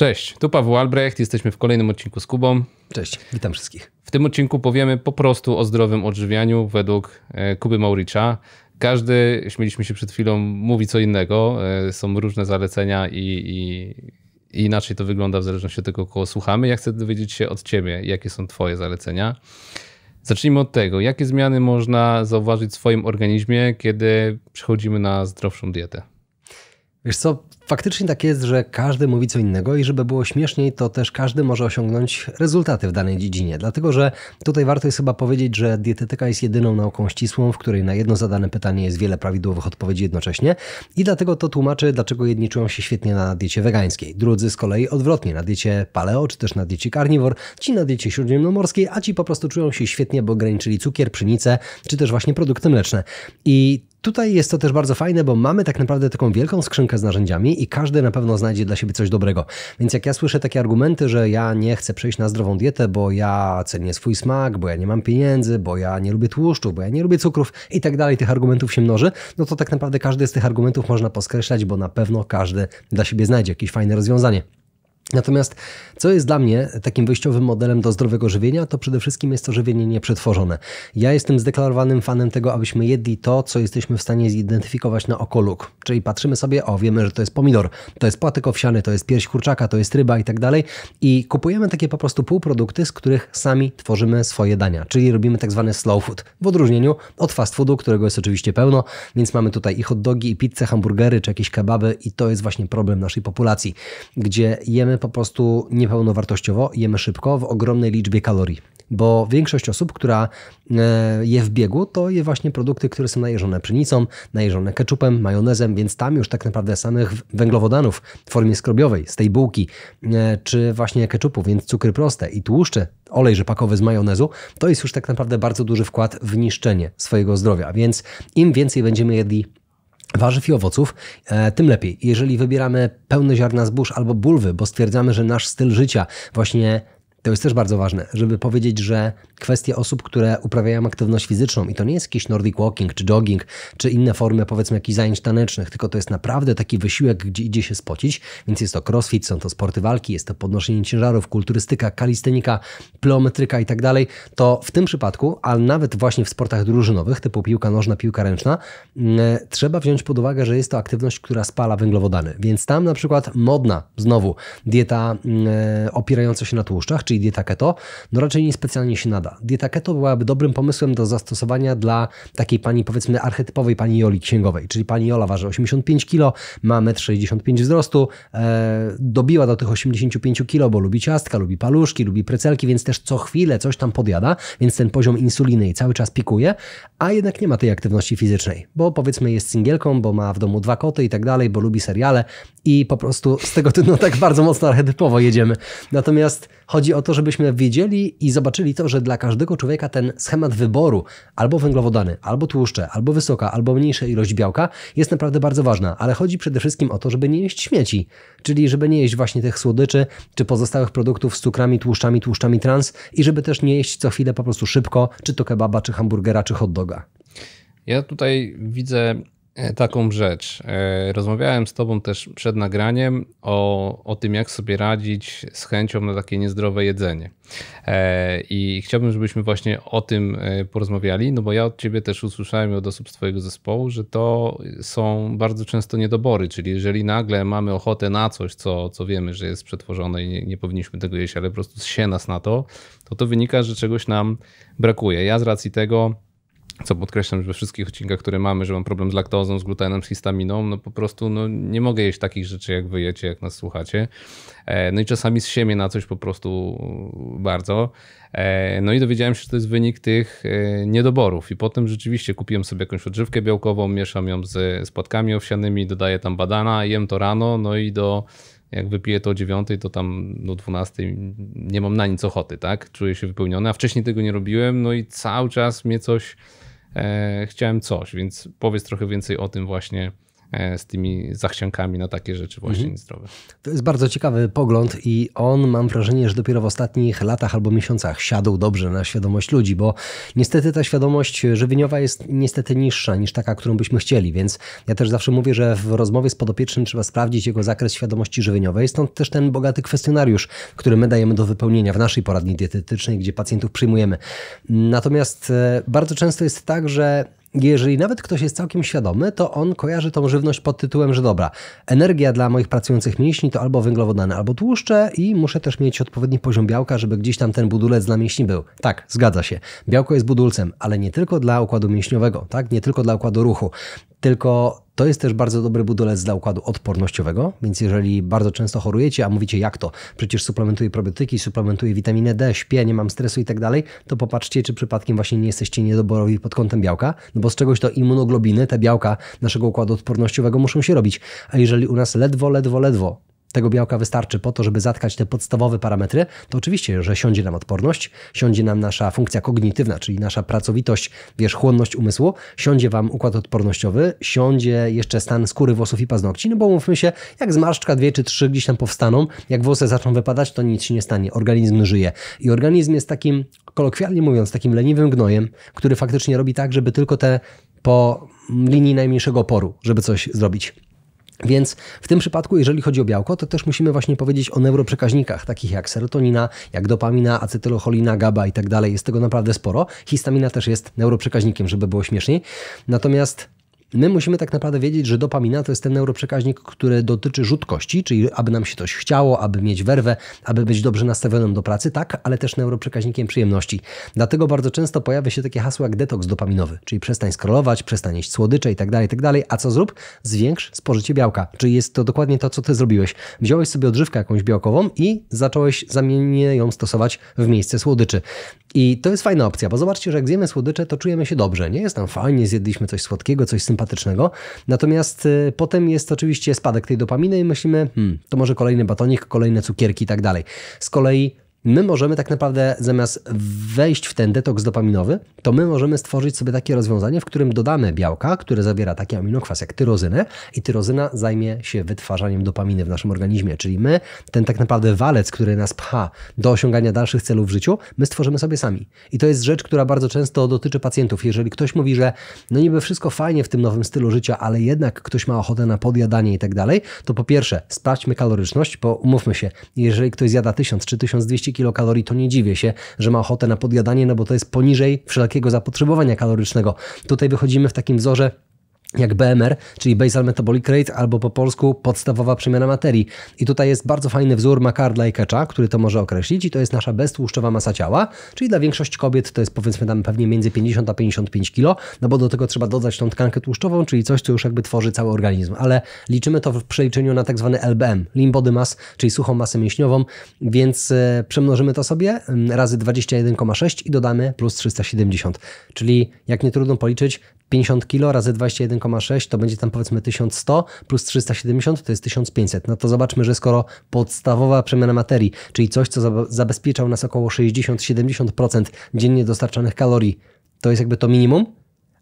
Cześć, tu Paweł Albrecht, jesteśmy w kolejnym odcinku z Kubą. Cześć, witam wszystkich. W tym odcinku powiemy po prostu o zdrowym odżywianiu według e, Kuby Mauricza. Każdy, śmieliśmy się przed chwilą, mówi co innego. E, są różne zalecenia i, i, i inaczej to wygląda w zależności od tego, kogo słuchamy. Ja chcę dowiedzieć się od Ciebie, jakie są Twoje zalecenia. Zacznijmy od tego, jakie zmiany można zauważyć w swoim organizmie, kiedy przechodzimy na zdrowszą dietę. Wiesz co, faktycznie tak jest, że każdy mówi co innego i żeby było śmieszniej, to też każdy może osiągnąć rezultaty w danej dziedzinie. Dlatego, że tutaj warto jest chyba powiedzieć, że dietetyka jest jedyną nauką ścisłą, w której na jedno zadane pytanie jest wiele prawidłowych odpowiedzi jednocześnie i dlatego to tłumaczy, dlaczego jedni czują się świetnie na diecie wegańskiej, drudzy z kolei odwrotnie, na diecie paleo czy też na diecie carnivore, ci na diecie śródziemnomorskiej, a ci po prostu czują się świetnie, bo ograniczyli cukier, pszenicę czy też właśnie produkty mleczne. I Tutaj jest to też bardzo fajne, bo mamy tak naprawdę taką wielką skrzynkę z narzędziami i każdy na pewno znajdzie dla siebie coś dobrego. Więc jak ja słyszę takie argumenty, że ja nie chcę przejść na zdrową dietę, bo ja cenię swój smak, bo ja nie mam pieniędzy, bo ja nie lubię tłuszczu, bo ja nie lubię cukrów i tak dalej, tych argumentów się mnoży, no to tak naprawdę każdy z tych argumentów można poskreślać, bo na pewno każdy dla siebie znajdzie jakieś fajne rozwiązanie. Natomiast co jest dla mnie takim wyjściowym modelem do zdrowego żywienia, to przede wszystkim jest to żywienie nieprzetworzone. Ja jestem zdeklarowanym fanem tego, abyśmy jedli to, co jesteśmy w stanie zidentyfikować na oko luk. Czyli patrzymy sobie, o wiemy, że to jest pomidor, to jest płatek owsiany, to jest pierś kurczaka, to jest ryba i tak dalej. I kupujemy takie po prostu półprodukty, z których sami tworzymy swoje dania. Czyli robimy tak zwany slow food. W odróżnieniu od fast foodu, którego jest oczywiście pełno, więc mamy tutaj i hot dogi, i pizze, hamburgery, czy jakieś kebaby i to jest właśnie problem naszej populacji, gdzie jemy po prostu nie pełnowartościowo, jemy szybko w ogromnej liczbie kalorii. Bo większość osób, która e, je w biegu, to je właśnie produkty, które są najeżone pszenicą, najeżone keczupem, majonezem, więc tam już tak naprawdę samych węglowodanów w formie skrobiowej, z tej bułki, e, czy właśnie keczupu, więc cukry proste i tłuszcze, olej rzepakowy z majonezu, to jest już tak naprawdę bardzo duży wkład w niszczenie swojego zdrowia. Więc im więcej będziemy jedli warzyw i owoców, e, tym lepiej. Jeżeli wybieramy pełne ziarna zbóż albo bulwy, bo stwierdzamy, że nasz styl życia właśnie to jest też bardzo ważne, żeby powiedzieć, że kwestie osób, które uprawiają aktywność fizyczną i to nie jest jakiś nordic walking czy jogging, czy inne formy powiedzmy jakichś zajęć tanecznych, tylko to jest naprawdę taki wysiłek, gdzie idzie się spocić, więc jest to crossfit, są to sporty walki, jest to podnoszenie ciężarów, kulturystyka, kalistenika, pleometryka i tak dalej, to w tym przypadku, a nawet właśnie w sportach drużynowych typu piłka nożna, piłka ręczna, mm, e, trzeba wziąć pod uwagę, że jest to aktywność, która spala węglowodany, więc tam na przykład modna znowu dieta mm, e, opierająca się na tłuszczach, czyli dieta keto, no raczej niespecjalnie się nada. Dieta keto byłaby dobrym pomysłem do zastosowania dla takiej pani, powiedzmy, archetypowej pani Joli księgowej, czyli pani Jola waży 85 kg, ma 1,65 m wzrostu, e, dobiła do tych 85 kg, bo lubi ciastka, lubi paluszki, lubi precelki, więc też co chwilę coś tam podjada, więc ten poziom insuliny jej cały czas pikuje, a jednak nie ma tej aktywności fizycznej, bo powiedzmy jest singielką, bo ma w domu dwa koty i tak dalej, bo lubi seriale i po prostu z tego tytułu no, tak bardzo mocno archetypowo jedziemy. Natomiast chodzi o o to, żebyśmy wiedzieli i zobaczyli to, że dla każdego człowieka ten schemat wyboru albo węglowodany, albo tłuszcze, albo wysoka, albo mniejsza ilość białka jest naprawdę bardzo ważna, ale chodzi przede wszystkim o to, żeby nie jeść śmieci, czyli żeby nie jeść właśnie tych słodyczy czy pozostałych produktów z cukrami, tłuszczami, tłuszczami trans i żeby też nie jeść co chwilę po prostu szybko, czy to kebaba, czy hamburgera, czy hot doga. Ja tutaj widzę E, taką rzecz. E, rozmawiałem z Tobą też przed nagraniem o, o tym, jak sobie radzić z chęcią na takie niezdrowe jedzenie. E, I chciałbym, żebyśmy właśnie o tym porozmawiali, no bo ja od Ciebie też usłyszałem i od osób z Twojego zespołu, że to są bardzo często niedobory, czyli jeżeli nagle mamy ochotę na coś, co, co wiemy, że jest przetworzone i nie, nie powinniśmy tego jeść, ale po prostu się nas na to, to to wynika, że czegoś nam brakuje. Ja z racji tego co podkreślam że we wszystkich odcinkach, które mamy, że mam problem z laktozą, z glutenem, z histaminą, no po prostu no, nie mogę jeść takich rzeczy, jak wyjecie, jak nas słuchacie. E, no i czasami z siebie na coś po prostu bardzo. E, no i dowiedziałem się, że to jest wynik tych e, niedoborów. I potem rzeczywiście kupiłem sobie jakąś odżywkę białkową, mieszam ją z, spadkami owsianymi, dodaję tam badana, jem to rano, no i do jak wypiję to o 9, to tam do 12 nie mam na nic ochoty, tak? Czuję się wypełniony, a wcześniej tego nie robiłem, no i cały czas mnie coś E, chciałem coś, więc powiedz trochę więcej o tym właśnie, E, z tymi zachciankami na takie rzeczy właśnie mhm. niezdrowe. To jest bardzo ciekawy pogląd i on mam wrażenie, że dopiero w ostatnich latach albo miesiącach siadł dobrze na świadomość ludzi, bo niestety ta świadomość żywieniowa jest niestety niższa niż taka, którą byśmy chcieli, więc ja też zawsze mówię, że w rozmowie z podopiecznym trzeba sprawdzić jego zakres świadomości żywieniowej, stąd też ten bogaty kwestionariusz, który my dajemy do wypełnienia w naszej poradni dietetycznej, gdzie pacjentów przyjmujemy. Natomiast e, bardzo często jest tak, że jeżeli nawet ktoś jest całkiem świadomy, to on kojarzy tą żywność pod tytułem, że dobra, energia dla moich pracujących mięśni to albo węglowodany, albo tłuszcze i muszę też mieć odpowiedni poziom białka, żeby gdzieś tam ten budulec dla mięśni był. Tak, zgadza się. Białko jest budulcem, ale nie tylko dla układu mięśniowego, tak? Nie tylko dla układu ruchu. Tylko to jest też bardzo dobry budulec dla układu odpornościowego, więc jeżeli bardzo często chorujecie, a mówicie jak to, przecież suplementuję probiotyki, suplementuję witaminę D, śpię, nie mam stresu i tak dalej, to popatrzcie, czy przypadkiem właśnie nie jesteście niedoborowi pod kątem białka, no bo z czegoś to immunoglobiny, te białka naszego układu odpornościowego muszą się robić. A jeżeli u nas ledwo, ledwo, ledwo tego białka wystarczy po to, żeby zatkać te podstawowe parametry, to oczywiście, że siądzie nam odporność, siądzie nam nasza funkcja kognitywna, czyli nasza pracowitość, wierzchłonność umysłu, siądzie Wam układ odpornościowy, siądzie jeszcze stan skóry, włosów i paznokci, no bo mówmy się, jak zmarszczka dwie czy trzy gdzieś tam powstaną, jak włosy zaczną wypadać, to nic się nie stanie, organizm żyje. I organizm jest takim, kolokwialnie mówiąc, takim leniwym gnojem, który faktycznie robi tak, żeby tylko te po linii najmniejszego oporu, żeby coś zrobić. Więc w tym przypadku, jeżeli chodzi o białko, to też musimy właśnie powiedzieć o neuroprzekaźnikach, takich jak serotonina, jak dopamina, acetylocholina, GABA i tak dalej. Jest tego naprawdę sporo. Histamina też jest neuroprzekaźnikiem, żeby było śmieszniej. Natomiast My musimy tak naprawdę wiedzieć, że dopamina to jest ten neuroprzekaźnik, który dotyczy rzutkości, czyli aby nam się coś chciało, aby mieć werwę, aby być dobrze nastawionym do pracy, tak, ale też neuroprzekaźnikiem przyjemności. Dlatego bardzo często pojawia się takie hasło jak detoks dopaminowy, czyli przestań scrollować, przestań jeść słodycze itd., tak itd., tak a co zrób? Zwiększ spożycie białka. Czyli jest to dokładnie to, co ty zrobiłeś. Wziąłeś sobie odżywkę jakąś białkową i zacząłeś zamiennie ją stosować w miejsce słodyczy. I to jest fajna opcja, bo zobaczcie, że jak zjemy słodycze, to czujemy się dobrze, nie? Jest nam fajnie, zjedliśmy coś słodkiego, coś sympatycznego, sympatycznego. Natomiast y, potem jest oczywiście spadek tej dopaminy i myślimy, hmm, to może kolejny batonik, kolejne cukierki i tak dalej. Z kolei my możemy tak naprawdę zamiast wejść w ten detoks dopaminowy, to my możemy stworzyć sobie takie rozwiązanie, w którym dodamy białka, które zawiera taki aminokwas jak tyrozynę i tyrozyna zajmie się wytwarzaniem dopaminy w naszym organizmie. Czyli my, ten tak naprawdę walec, który nas pcha do osiągania dalszych celów w życiu, my stworzymy sobie sami. I to jest rzecz, która bardzo często dotyczy pacjentów. Jeżeli ktoś mówi, że no niby wszystko fajnie w tym nowym stylu życia, ale jednak ktoś ma ochotę na podjadanie i tak dalej, to po pierwsze sprawdźmy kaloryczność, bo umówmy się, jeżeli ktoś zjada 1000 czy 1200 30 kilokalorii, to nie dziwię się, że ma ochotę na podjadanie, no bo to jest poniżej wszelkiego zapotrzebowania kalorycznego. Tutaj wychodzimy w takim wzorze jak BMR, czyli Basal Metabolic Rate, albo po polsku podstawowa przemiana materii. I tutaj jest bardzo fajny wzór McCardla i Ketcha, który to może określić i to jest nasza beztłuszczowa masa ciała, czyli dla większości kobiet to jest powiedzmy tam pewnie między 50 a 55 kg, no bo do tego trzeba dodać tą tkankę tłuszczową, czyli coś, co już jakby tworzy cały organizm, ale liczymy to w przeliczeniu na tak zwany LBM, Lean Body Mass, czyli suchą masę mięśniową, więc e, przemnożymy to sobie razy 21,6 i dodamy plus 370, czyli jak nie trudno policzyć, 50 kg razy 21 1,6 to będzie tam powiedzmy 1100 plus 370 to jest 1500. No to zobaczmy, że skoro podstawowa przemiana materii, czyli coś, co zabezpieczał nas około 60-70% dziennie dostarczanych kalorii, to jest jakby to minimum,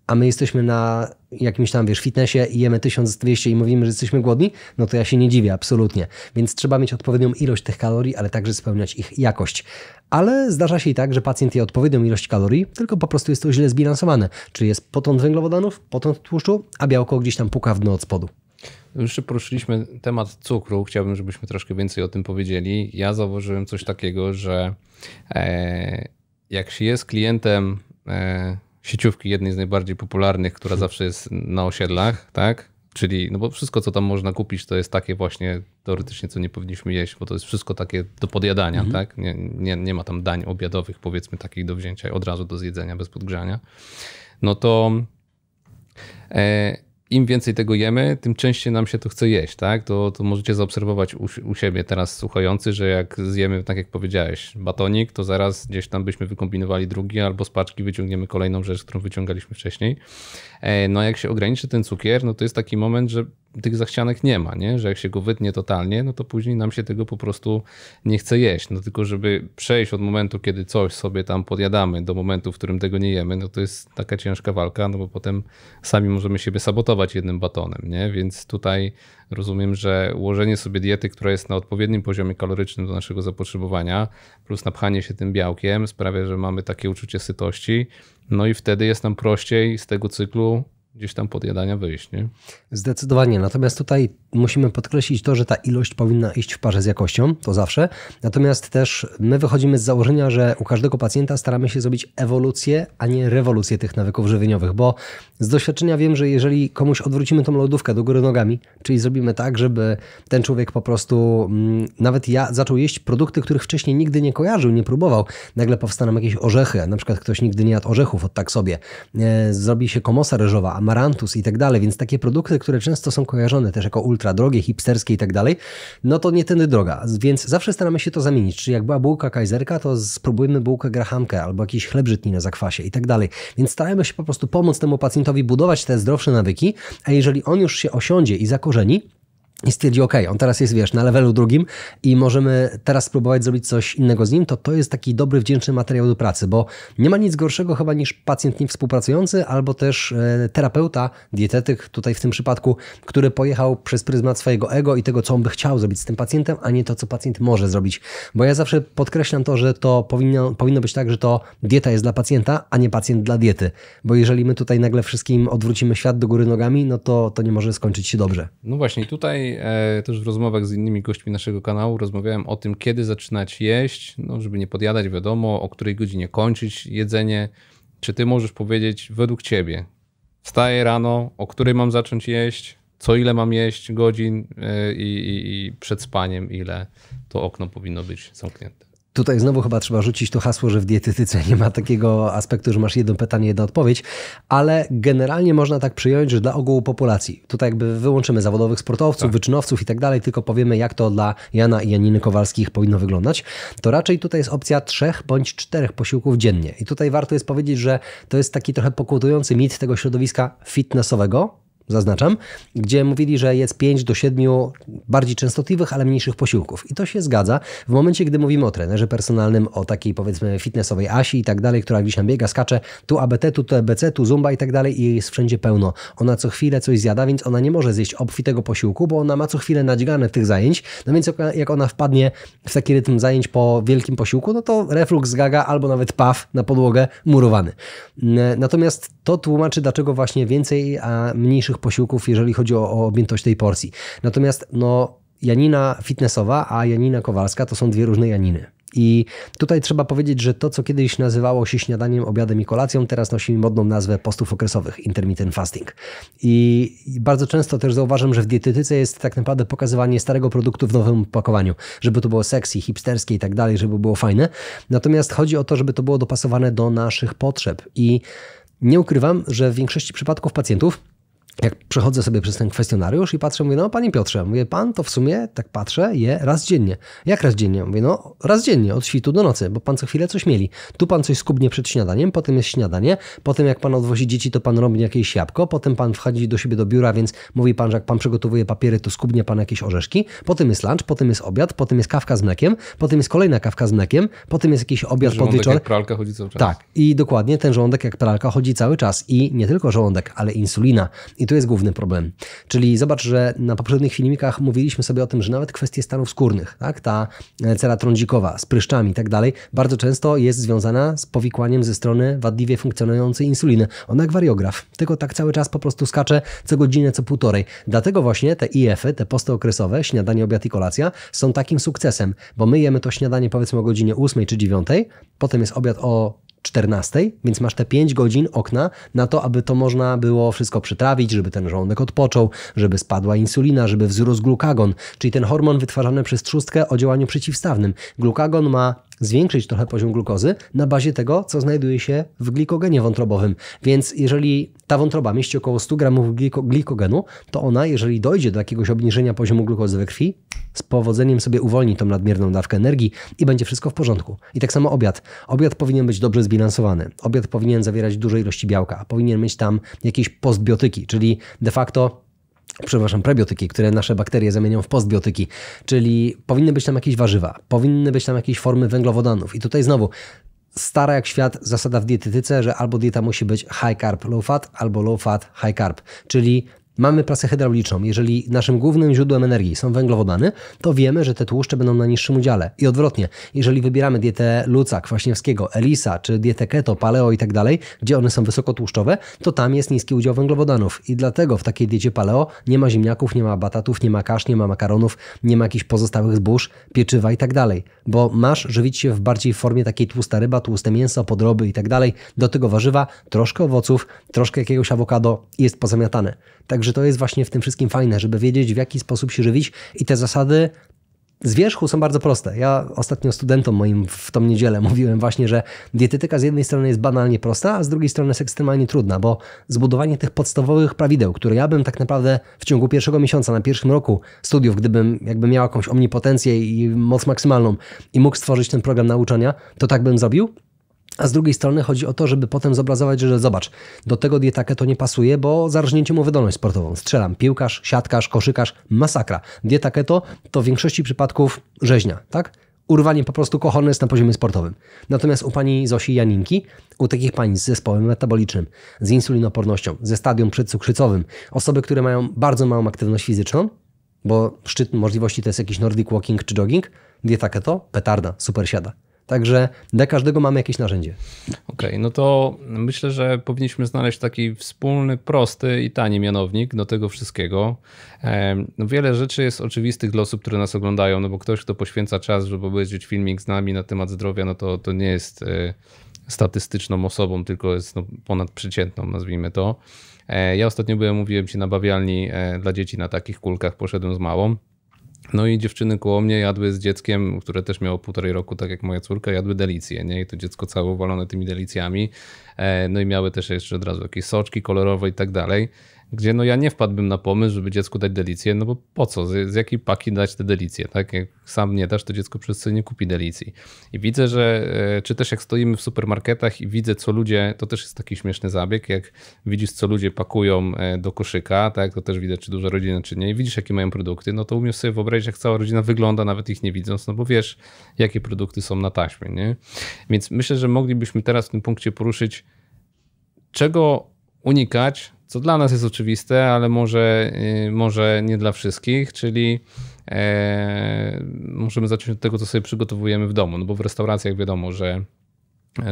a my jesteśmy na jakimś tam, wiesz, fitnessie i jemy 1200 i mówimy, że jesteśmy głodni, no to ja się nie dziwię, absolutnie. Więc trzeba mieć odpowiednią ilość tych kalorii, ale także spełniać ich jakość. Ale zdarza się i tak, że pacjent je odpowiednią ilość kalorii, tylko po prostu jest to źle zbilansowane. Czyli jest potąd węglowodanów, potąd tłuszczu, a białko gdzieś tam puka w dno od spodu. Jeszcze poruszyliśmy temat cukru. Chciałbym, żebyśmy troszkę więcej o tym powiedzieli. Ja zauważyłem coś takiego, że e, jak się jest klientem e, sieciówki jednej z najbardziej popularnych, która zawsze jest na osiedlach, tak? Czyli, no bo wszystko, co tam można kupić, to jest takie właśnie teoretycznie, co nie powinniśmy jeść, bo to jest wszystko takie do podjadania, mhm. tak? Nie, nie, nie ma tam dań obiadowych, powiedzmy, takich do wzięcia od razu do zjedzenia bez podgrzania. No to. E, im więcej tego jemy, tym częściej nam się to chce jeść, tak? To, to możecie zaobserwować u, u, siebie teraz słuchający, że jak zjemy, tak jak powiedziałeś, batonik, to zaraz gdzieś tam byśmy wykombinowali drugi, albo z paczki wyciągniemy kolejną rzecz, którą wyciągaliśmy wcześniej. E, no jak się ograniczy ten cukier, no to jest taki moment, że tych zachcianek nie ma, nie? że jak się go wytnie totalnie, no to później nam się tego po prostu nie chce jeść. No tylko żeby przejść od momentu, kiedy coś sobie tam podjadamy do momentu, w którym tego nie jemy, no to jest taka ciężka walka, no bo potem sami możemy siebie sabotować jednym batonem, nie? Więc tutaj rozumiem, że ułożenie sobie diety, która jest na odpowiednim poziomie kalorycznym do naszego zapotrzebowania, plus napchanie się tym białkiem sprawia, że mamy takie uczucie sytości, no i wtedy jest nam prościej z tego cyklu gdzieś tam podjadania wyjść. Nie? Zdecydowanie. Natomiast tutaj musimy podkreślić to, że ta ilość powinna iść w parze z jakością, to zawsze. Natomiast też my wychodzimy z założenia, że u każdego pacjenta staramy się zrobić ewolucję, a nie rewolucję tych nawyków żywieniowych, bo z doświadczenia wiem, że jeżeli komuś odwrócimy tą lodówkę do góry nogami, czyli zrobimy tak, żeby ten człowiek po prostu, mm, nawet ja, zaczął jeść produkty, których wcześniej nigdy nie kojarzył, nie próbował, nagle powstaną jakieś orzechy, na przykład ktoś nigdy nie jadł orzechów, od tak sobie, e, zrobi się komosa ryżowa, a amarantus i tak dalej, więc takie produkty, które często są kojarzone też jako ultra drogie, hipsterskie i tak dalej, no to nie tędy droga. Więc zawsze staramy się to zamienić. Czyli jak była bułka kajzerka, to spróbujmy bułkę grahamkę albo jakiś chleb żytni na zakwasie i tak dalej. Więc starajmy się po prostu pomóc temu pacjentowi budować te zdrowsze nawyki, a jeżeli on już się osiądzie i zakorzeni, i stwierdzi, ok, on teraz jest, wiesz, na levelu drugim i możemy teraz spróbować zrobić coś innego z nim, to to jest taki dobry, wdzięczny materiał do pracy, bo nie ma nic gorszego chyba niż pacjent niewspółpracujący albo też e, terapeuta, dietetyk tutaj w tym przypadku, który pojechał przez pryzmat swojego ego i tego, co on by chciał zrobić z tym pacjentem, a nie to, co pacjent może zrobić. Bo ja zawsze podkreślam to, że to powinno, powinno być tak, że to dieta jest dla pacjenta, a nie pacjent dla diety. Bo jeżeli my tutaj nagle wszystkim odwrócimy świat do góry nogami, no to, to nie może skończyć się dobrze. No właśnie, tutaj wcześniej e, też w rozmowach z innymi gośćmi naszego kanału rozmawiałem o tym, kiedy zaczynać jeść, no żeby nie podjadać, wiadomo, o której godzinie kończyć jedzenie. Czy ty możesz powiedzieć według ciebie, wstaję rano, o której mam zacząć jeść, co ile mam jeść godzin e, i, i, i przed spaniem ile to okno powinno być zamknięte? Tutaj znowu chyba trzeba rzucić to hasło, że w dietetyce nie ma takiego aspektu, że masz jedno pytanie, jedna odpowiedź, ale generalnie można tak przyjąć, że dla ogółu populacji, tutaj jakby wyłączymy zawodowych sportowców, tak. wyczynowców i tak dalej, tylko powiemy, jak to dla Jana i Janiny Kowalskich powinno wyglądać, to raczej tutaj jest opcja trzech bądź czterech posiłków dziennie. I tutaj warto jest powiedzieć, że to jest taki trochę pokutujący mit tego środowiska fitnessowego, zaznaczam, gdzie mówili, że jest 5 do 7 bardziej częstotliwych, ale mniejszych posiłków. I to się zgadza. W momencie, gdy mówimy o trenerze personalnym, o takiej powiedzmy fitnessowej Asi i tak dalej, która gdzieś tam biega, skacze, tu ABT, tu TBC, tu Zumba i tak dalej i jest wszędzie pełno. Ona co chwilę coś zjada, więc ona nie może zjeść obfitego posiłku, bo ona ma co chwilę nadźgane tych zajęć, no więc jak ona wpadnie w taki rytm zajęć po wielkim posiłku, no to reflux zgaga, albo nawet paw na podłogę murowany. Natomiast to tłumaczy, dlaczego właśnie więcej, a mniejszych zdrowych posiłków, jeżeli chodzi o, o objętość tej porcji. Natomiast no, Janina fitnessowa, a Janina Kowalska to są dwie różne Janiny. I tutaj trzeba powiedzieć, że to, co kiedyś nazywało się śniadaniem, obiadem i kolacją, teraz nosi modną nazwę postów okresowych, intermittent fasting. I bardzo często też zauważam, że w dietetyce jest tak naprawdę pokazywanie starego produktu w nowym opakowaniu, żeby to było sexy, hipsterskie i tak dalej, żeby było fajne. Natomiast chodzi o to, żeby to było dopasowane do naszych potrzeb. I nie ukrywam, że w większości przypadków pacjentów jak przechodzę sobie przez ten kwestionariusz i patrzę, mówię, no panie Piotrze, mówię, pan to w sumie, tak patrzę, je raz dziennie. Jak raz dziennie? Mówię, no raz dziennie, od świtu do nocy, bo pan co chwilę coś mieli. Tu pan coś skubnie przed śniadaniem, potem jest śniadanie, potem jak pan odwozi dzieci, to pan robi jakieś jabłko, potem pan wchodzi do siebie do biura, więc mówi pan, że jak pan przygotowuje papiery, to skubnie pan jakieś orzeszki, potem jest lunch, potem jest obiad, potem jest kawka z mlekiem, potem jest kolejna kawka z mlekiem, potem jest jakiś obiad pod wieczorem. pralka chodzi cały czas. Tak, i dokładnie ten żołądek jak pralka chodzi cały czas i nie tylko żołądek, ale insulina. I tu jest główny problem. Czyli zobacz, że na poprzednich filmikach mówiliśmy sobie o tym, że nawet kwestie stanów skórnych, tak? ta e, cera trądzikowa z pryszczami i tak dalej, bardzo często jest związana z powikłaniem ze strony wadliwie funkcjonującej insuliny. Ona jak wariograf, tylko tak cały czas po prostu skacze co godzinę, co półtorej. Dlatego właśnie te IF-y, te postookresowe, śniadanie, obiad i kolacja są takim sukcesem, bo my jemy to śniadanie powiedzmy o godzinie 8 czy 9, potem jest obiad o 14, więc masz te 5 godzin okna na to, aby to można było wszystko przytrawić, żeby ten żołądek odpoczął, żeby spadła insulina, żeby wzrósł glukagon, czyli ten hormon wytwarzany przez trzustkę o działaniu przeciwstawnym. Glukagon ma zwiększyć trochę poziom glukozy na bazie tego, co znajduje się w glikogenie wątrobowym. Więc jeżeli ta wątroba mieści około 100 gramów gliko glikogenu, to ona, jeżeli dojdzie do jakiegoś obniżenia poziomu glukozy we krwi, z powodzeniem sobie uwolni tą nadmierną dawkę energii i będzie wszystko w porządku. I tak samo obiad. Obiad powinien być dobrze zbilansowany. Obiad powinien zawierać duże ilości białka. Powinien mieć tam jakieś postbiotyki, czyli de facto przepraszam, prebiotyki, które nasze bakterie zamienią w postbiotyki, czyli powinny być tam jakieś warzywa, powinny być tam jakieś formy węglowodanów. I tutaj znowu stara jak świat zasada w dietetyce, że albo dieta musi być high carb, low fat, albo low fat, high carb, czyli mamy pracę hydrauliczną, jeżeli naszym głównym źródłem energii są węglowodany, to wiemy, że te tłuszcze będą na niższym udziale. I odwrotnie, jeżeli wybieramy dietę Luca, Kwaśniewskiego, Elisa, czy dietę keto, paleo i tak dalej, gdzie one są wysokotłuszczowe, to tam jest niski udział węglowodanów. I dlatego w takiej diecie paleo nie ma ziemniaków, nie ma batatów, nie ma kasz, nie ma makaronów, nie ma jakichś pozostałych zbóż, pieczywa i tak dalej. Bo masz żywić się w bardziej formie takiej tłusta ryba, tłuste mięso, podroby i tak dalej. Do tego warzywa, troszkę owoców, troszkę jakiegoś awokado i jest pozamiatane. Także że to jest właśnie w tym wszystkim fajne, żeby wiedzieć w jaki sposób się żywić i te zasady z wierzchu są bardzo proste. Ja ostatnio studentom moim w tą niedzielę mówiłem właśnie, że dietetyka z jednej strony jest banalnie prosta, a z drugiej strony jest ekstremalnie trudna, bo zbudowanie tych podstawowych prawideł, które ja bym tak naprawdę w ciągu pierwszego miesiąca, na pierwszym roku studiów, gdybym jakby miał jakąś omnipotencję i moc maksymalną i mógł stworzyć ten program nauczania, to tak bym zrobił, a z drugiej strony chodzi o to, żeby potem zobrazować, że zobacz, do tego dietakę to nie pasuje, bo zarżnięcie mu wydolność sportową. Strzelam, piłkarz, siatkarz, koszykarz, masakra. Dietakę to to w większości przypadków rzeźnia, tak? Urwanie po prostu kochone jest na poziomie sportowym. Natomiast u pani Zosi Janinki, u takich pań z zespołem metabolicznym, z insulinopornością, ze stadium przedcukrzycowym, osoby, które mają bardzo małą aktywność fizyczną, bo szczyt możliwości to jest jakiś nordic walking czy jogging, dietakę to petarda, super siada. Także dla każdego mamy jakieś narzędzie. Okej, okay, no to myślę, że powinniśmy znaleźć taki wspólny, prosty i tani mianownik do tego wszystkiego. No wiele rzeczy jest oczywistych dla osób, które nas oglądają, no bo ktoś, kto poświęca czas, żeby obejrzeć filmik z nami na temat zdrowia, no to, to nie jest e, statystyczną osobą, tylko jest no, ponadprzeciętną, nazwijmy to. E, ja ostatnio byłem, mówiłem ci, na bawialni e, dla dzieci na takich kulkach, poszedłem z małą. No i dziewczyny koło mnie jadły z dzieckiem, które też miało półtorej roku, tak jak moja córka, jadły delicje, nie? I to dziecko całe walone tymi delicjami. E, no i miały też jeszcze od razu jakieś soczki kolorowe i tak dalej gdzie no ja nie wpadłbym na pomysł, żeby dziecku dać delicję, no bo po co, z, z jakiej paki dać te delicje, tak? Jak sam nie dasz, to dziecko przez nie kupi delicji. I widzę, że e, czy też jak stoimy w supermarketach i widzę, co ludzie, to też jest taki śmieszny zabieg, jak widzisz, co ludzie pakują e, do koszyka, tak? To też widzę, czy duża rodzina, czy nie, i widzisz, jakie mają produkty, no to umiesz sobie wyobrazić, jak cała rodzina wygląda, nawet ich nie widząc, no bo wiesz, jakie produkty są na taśmie, nie? Więc myślę, że moglibyśmy teraz w tym punkcie poruszyć, czego unikać, co dla nas jest oczywiste, ale może, y, może nie dla wszystkich, czyli e, możemy zacząć od tego, co sobie przygotowujemy w domu, no bo w restauracjach wiadomo, że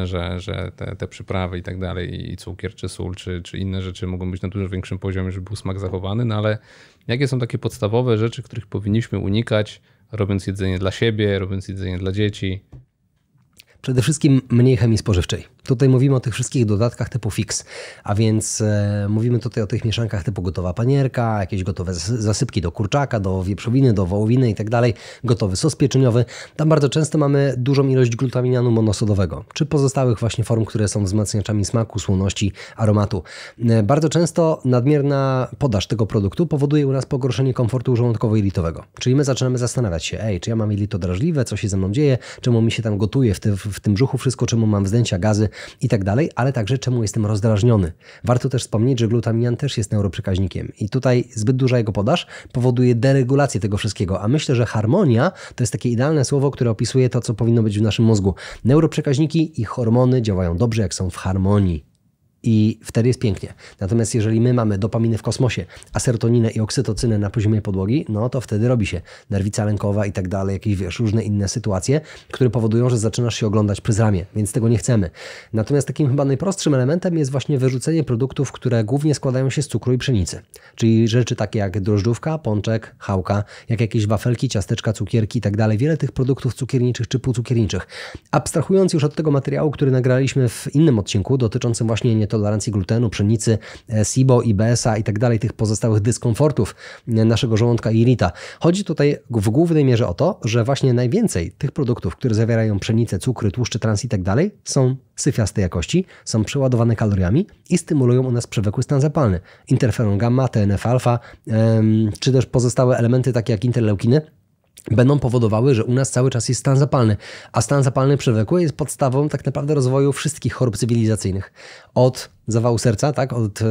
że, że te, te przyprawy i tak dalej, i cukier, czy sól, czy, czy inne rzeczy mogą być na dużo większym poziomie, żeby był smak zachowany, no ale jakie są takie podstawowe rzeczy, których powinniśmy unikać, robiąc jedzenie dla siebie, robiąc jedzenie dla dzieci? Przede wszystkim mniej chemii spożywczej. Tutaj mówimy o tych wszystkich dodatkach typu fix, a więc e, mówimy tutaj o tych mieszankach typu gotowa panierka, jakieś gotowe zasypki do kurczaka, do wieprzowiny, do wołowiny itd., tak gotowy sos pieczeniowy. Tam bardzo często mamy dużą ilość glutaminianu monosodowego, czy pozostałych właśnie form, które są wzmacniaczami smaku, słoności, aromatu. E, bardzo często nadmierna podaż tego produktu powoduje u nas pogorszenie komfortu żołądkowo-jelitowego. Czyli my zaczynamy zastanawiać się, ej, czy ja mam jelito drażliwe, co się ze mną dzieje, czemu mi się tam gotuje w, te, w tym brzuchu wszystko, czemu mam wzdęcia, gazy, i tak dalej, ale także czemu jestem rozdrażniony. Warto też wspomnieć, że glutaminian też jest neuroprzekaźnikiem i tutaj zbyt duża jego podaż powoduje deregulację tego wszystkiego, a myślę, że harmonia to jest takie idealne słowo, które opisuje to, co powinno być w naszym mózgu. Neuroprzekaźniki i hormony działają dobrze, jak są w harmonii i wtedy jest pięknie. Natomiast jeżeli my mamy dopaminy w kosmosie, a serotoninę i oksytocynę na poziomie podłogi, no to wtedy robi się nerwica lękowa i tak dalej, jakieś wiesz, różne inne sytuacje, które powodują, że zaczynasz się oglądać przez ramię, więc tego nie chcemy. Natomiast takim chyba najprostszym elementem jest właśnie wyrzucenie produktów, które głównie składają się z cukru i pszenicy. Czyli rzeczy takie jak drożdżówka, pączek, chałka, jak jakieś wafelki, ciasteczka, cukierki i tak dalej. Wiele tych produktów cukierniczych czy półcukierniczych. Abstrahując już od tego materiału, który nagraliśmy w innym odcinku dotyczącym właśnie nie to tolerancji glutenu, pszenicy, e, SIBO, IBS-a i tak dalej, tych pozostałych dyskomfortów e, naszego żołądka i jelita. Chodzi tutaj w głównej mierze o to, że właśnie najwięcej tych produktów, które zawierają pszenicę, cukry, tłuszcze, trans i tak dalej, są syfiaste jakości, są przeładowane kaloriami i stymulują u nas przewlekły stan zapalny. Interferon gamma, TNF-alfa, czy też pozostałe elementy takie jak interleukiny, będą powodowały, że u nas cały czas jest stan zapalny, a stan zapalny przewlekły jest podstawą tak naprawdę rozwoju wszystkich chorób cywilizacyjnych. Od zawału serca, tak, od e,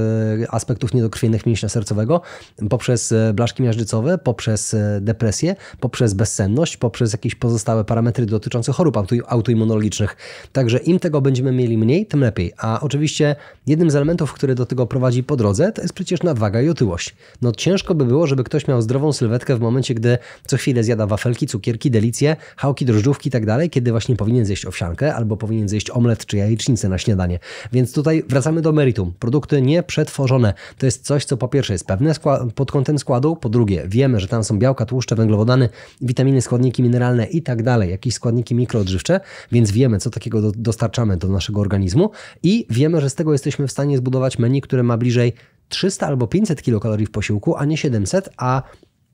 aspektów niedokrwiennych mięśnia sercowego, poprzez e, blaszki miażdżycowe, poprzez e, depresję, poprzez bezsenność, poprzez jakieś pozostałe parametry dotyczące chorób autoimmunologicznych. Także im tego będziemy mieli mniej, tym lepiej. A oczywiście jednym z elementów, który do tego prowadzi po drodze, to jest przecież nadwaga i otyłość. No ciężko by było, żeby ktoś miał zdrową sylwetkę w momencie, gdy co chwilę zjada wafelki, cukierki, delicje, chałki, drożdżówki i tak dalej, kiedy właśnie powinien zjeść owsiankę albo powinien zjeść omlet czy jajecznicę na śniadanie. Więc tutaj wracamy do do meritum. Produkty nieprzetworzone to jest coś, co po pierwsze jest pewne pod kątem składu, po drugie wiemy, że tam są białka, tłuszcze, węglowodany, witaminy, składniki mineralne i tak dalej, jakieś składniki mikroodżywcze, więc wiemy, co takiego do, dostarczamy do naszego organizmu i wiemy, że z tego jesteśmy w stanie zbudować menu, które ma bliżej 300 albo 500 kilokalorii w posiłku, a nie 700, a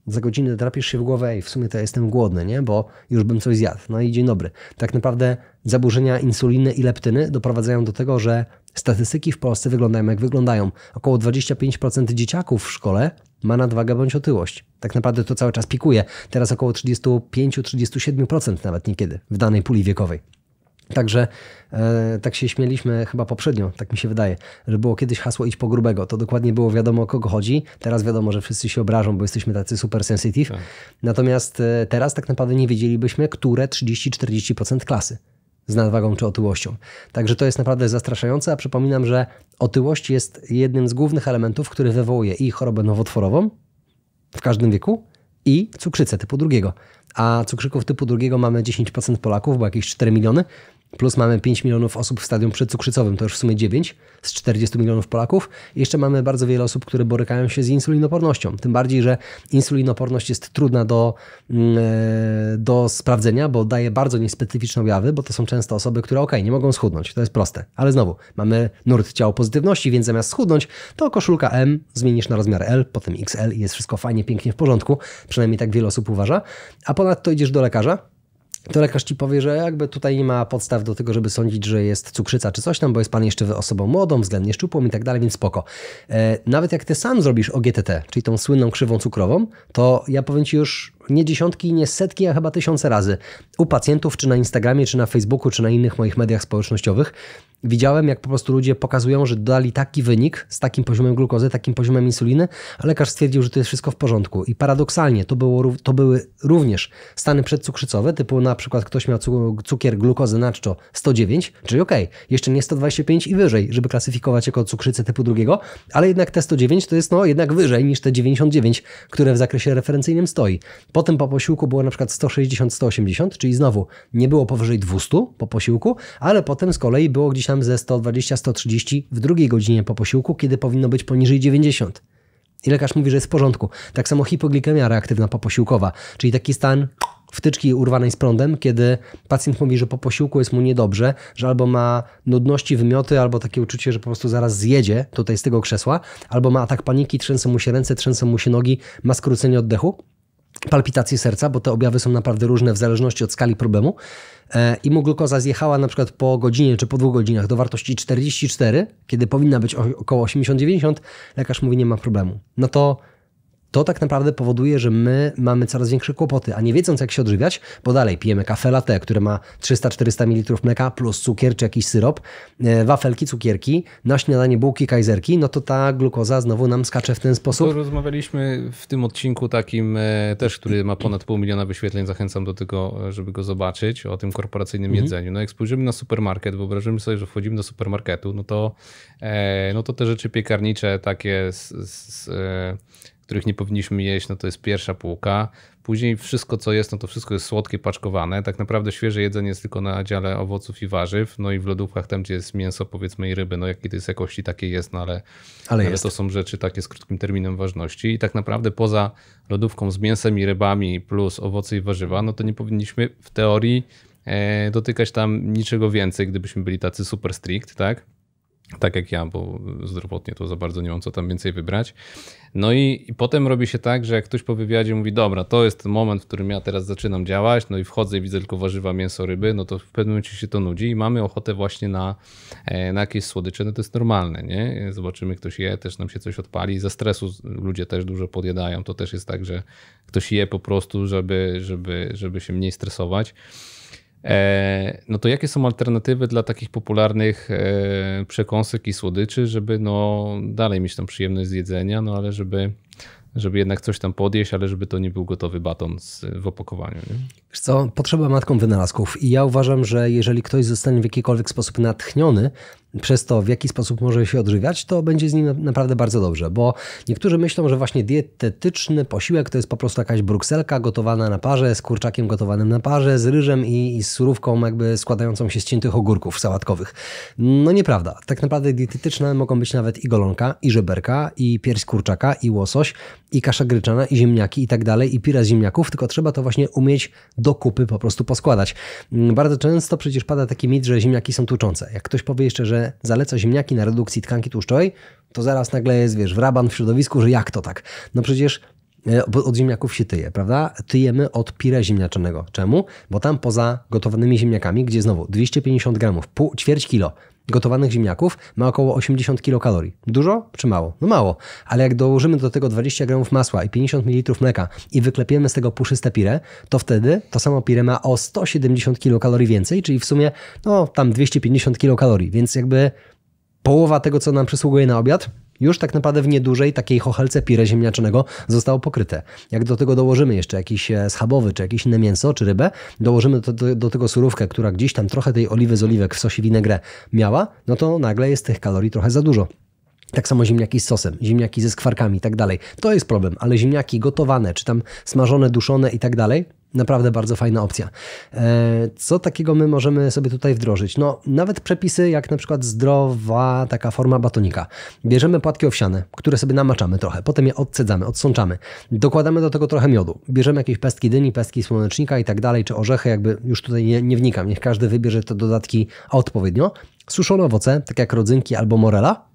za godzinę drapiesz się w głowę, i w sumie to ja jestem głodny, nie? bo już bym coś zjadł. No i dzień dobry. Tak naprawdę zaburzenia insuliny i leptyny doprowadzają do tego, że statystyki w Polsce wyglądają jak wyglądają. Około 25% dzieciaków w szkole ma nadwagę bądź otyłość. Tak naprawdę to cały czas pikuje. Teraz około 35-37% nawet niekiedy w danej puli wiekowej. Także e, tak się śmieliśmy chyba poprzednio, tak mi się wydaje, że było kiedyś hasło iść po grubego. To dokładnie było wiadomo o kogo chodzi. Teraz wiadomo, że wszyscy się obrażą, bo jesteśmy tacy super sensitive. Tak. Natomiast e, teraz tak naprawdę nie wiedzielibyśmy, które 30-40% klasy z nadwagą czy otyłością. Także to jest naprawdę zastraszające, a przypominam, że otyłość jest jednym z głównych elementów, który wywołuje i chorobę nowotworową w każdym wieku, i cukrzycę typu drugiego. A cukrzyków typu drugiego mamy 10% Polaków, bo jakieś 4 miliony, plus mamy 5 milionów osób w stadium przedcukrzycowym, to już w sumie 9 z 40 milionów Polaków. I jeszcze mamy bardzo wiele osób, które borykają się z insulinopornością. Tym bardziej, że insulinoporność jest trudna do, mm, e, do sprawdzenia, bo daje bardzo niespecyficzne objawy, bo to są często osoby, które ok, nie mogą schudnąć, to jest proste. Ale znowu, mamy nurt ciała pozytywności, więc zamiast schudnąć, to koszulka M zmienisz na rozmiar L, potem XL i jest wszystko fajnie, pięknie w porządku. Przynajmniej tak wiele osób uważa. A ponadto idziesz do lekarza, to lekarz ci powie, że jakby tutaj nie ma podstaw do tego, żeby sądzić, że jest cukrzyca czy coś tam, bo jest pan jeszcze osobą młodą, względnie szczupłą i tak dalej, więc spoko. E, nawet jak ty sam zrobisz OGTT, czyli tą słynną krzywą cukrową, to ja powiem ci już nie dziesiątki, nie setki, a chyba tysiące razy u pacjentów, czy na Instagramie, czy na Facebooku, czy na innych moich mediach społecznościowych. Widziałem, jak po prostu ludzie pokazują, że dali taki wynik z takim poziomem glukozy, takim poziomem insuliny, a lekarz stwierdził, że to jest wszystko w porządku. I paradoksalnie to, było, to były również stany przedcukrzycowe, typu na przykład ktoś miał cukier glukozy na czczo 109, czyli ok, jeszcze nie 125 i wyżej, żeby klasyfikować jako cukrzycę typu drugiego, ale jednak te 109 to jest no jednak wyżej niż te 99, które w zakresie referencyjnym stoi. Potem po posiłku było na przykład 160-180, czyli znowu nie było powyżej 200 po posiłku, ale potem z kolei było gdzieś tam ze 120-130 w drugiej godzinie po posiłku, kiedy powinno być poniżej 90. I lekarz mówi, że jest w porządku. Tak samo hipoglikemia reaktywna poposiłkowa, czyli taki stan wtyczki urwanej z prądem, kiedy pacjent mówi, że po posiłku jest mu niedobrze, że albo ma nudności, wymioty, albo takie uczucie, że po prostu zaraz zjedzie tutaj z tego krzesła, albo ma atak paniki, trzęsą mu się ręce, trzęsą mu się nogi, ma skrócenie oddechu palpitacje serca, bo te objawy są naprawdę różne w zależności od skali problemu. E, I mu glukoza zjechała na przykład po godzinie czy po dwóch godzinach do wartości 44, kiedy powinna być około 80-90, lekarz mówi nie ma problemu. No to to tak naprawdę powoduje, że my mamy coraz większe kłopoty, a nie wiedząc jak się odżywiać, bo dalej pijemy kafe latte, które ma 300-400 ml mleka plus cukier czy jakiś syrop, e, wafelki, cukierki, na śniadanie bułki, kajzerki, no to ta glukoza znowu nam skacze w ten sposób. To rozmawialiśmy w tym odcinku takim e, też, który ma ponad pół miliona wyświetleń, zachęcam do tego, e, żeby go zobaczyć, o tym korporacyjnym mhm. jedzeniu. No jak spojrzymy na supermarket, wyobrażymy sobie, że wchodzimy do supermarketu, no to, no to te rzeczy piekarnicze takie z, z których nie powinniśmy jeść, no to jest pierwsza półka. Później wszystko, co jest, no to wszystko jest słodkie, paczkowane. Tak naprawdę świeże jedzenie jest tylko na dziale owoców i warzyw, no i w lodówkach tam, gdzie jest mięso, powiedzmy, i ryby. No jakie to jest jakości, takie jest, no ale, ale, ale to są rzeczy takie z krótkim terminem ważności. I tak naprawdę poza lodówką z mięsem i rybami plus owoce i warzywa, no to nie powinniśmy w teorii e, dotykać tam niczego więcej, gdybyśmy byli tacy super strict, tak? tak jak ja, bo zdrowotnie to za bardzo nie mam co tam więcej wybrać. No i, i, potem robi się tak, że jak ktoś po wywiadzie mówi, dobra, to jest moment, w którym ja teraz zaczynam działać, no i wchodzę i widzę tylko warzywa, mięso, ryby, no to w pewnym momencie się to nudzi i mamy ochotę właśnie na, e, na jakieś słodycze, no to jest normalne, nie? Zobaczymy, ktoś je, też nam się coś odpali. Ze stresu ludzie też dużo podjadają, to też jest tak, że ktoś je po prostu, żeby, żeby, żeby się mniej stresować. E, no to jakie są alternatywy dla takich popularnych e, przekąsek i słodyczy, żeby no dalej mieć tą przyjemność z jedzenia, no ale żeby, żeby jednak coś tam podjeść, ale żeby to nie był gotowy baton w opakowaniu. Nie? Wiesz co, potrzeba matką wynalazków i ja uważam, że jeżeli ktoś zostanie w jakikolwiek sposób natchniony, przez to, w jaki sposób może się odżywiać, to będzie z nim naprawdę bardzo dobrze, bo niektórzy myślą, że właśnie dietetyczny posiłek to jest po prostu jakaś brukselka gotowana na parze, z kurczakiem gotowanym na parze, z ryżem i, i z surówką jakby składającą się z ciętych ogórków sałatkowych. No nieprawda. Tak naprawdę dietetyczne mogą być nawet i golonka, i żeberka, i pierś kurczaka, i łosoś, i kasza gryczana, i ziemniaki, i tak dalej, i pira z ziemniaków, tylko trzeba to właśnie umieć do kupy po prostu poskładać. Bardzo często przecież pada taki mit, że ziemniaki są tłuczące. Jak ktoś powie jeszcze, że zaleca ziemniaki na redukcji tkanki tłuszczowej, to zaraz nagle jest, wiesz, w raban w środowisku, że jak to tak? No przecież E, bo od ziemniaków się tyje, prawda? Tyjemy od pire ziemniaczanego. Czemu? Bo tam poza gotowanymi ziemniakami, gdzie znowu 250 gramów, pół, ćwierć kilo gotowanych ziemniaków ma około 80 kilokalorii. Dużo czy mało? No mało. Ale jak dołożymy do tego 20 gramów masła i 50 ml mleka i wyklepiemy z tego puszyste pire, to wtedy to samo pire ma o 170 kilokalorii więcej, czyli w sumie no tam 250 kilokalorii. Więc jakby połowa tego, co nam przysługuje na obiad, już tak naprawdę w niedużej takiej chochelce pire ziemniaczanego zostało pokryte. Jak do tego dołożymy jeszcze jakiś e, schabowy, czy jakieś inne mięso, czy rybę, dołożymy do, do, do tego surówkę, która gdzieś tam trochę tej oliwy z oliwek w sosie winegre miała, no to nagle jest tych kalorii trochę za dużo. Tak samo ziemniaki z sosem, ziemniaki ze skwarkami i tak dalej. To jest problem, ale ziemniaki gotowane, czy tam smażone, duszone i tak dalej, Naprawdę bardzo fajna opcja. E, co takiego my możemy sobie tutaj wdrożyć? No, nawet przepisy jak na przykład zdrowa taka forma batonika. Bierzemy płatki owsiane, które sobie namaczamy trochę, potem je odcedzamy, odsączamy. Dokładamy do tego trochę miodu. Bierzemy jakieś pestki dyni, pestki słonecznika i tak dalej, czy orzechy, jakby już tutaj nie, nie wnikam. Niech każdy wybierze te dodatki odpowiednio. Suszone owoce, tak jak rodzynki albo morela,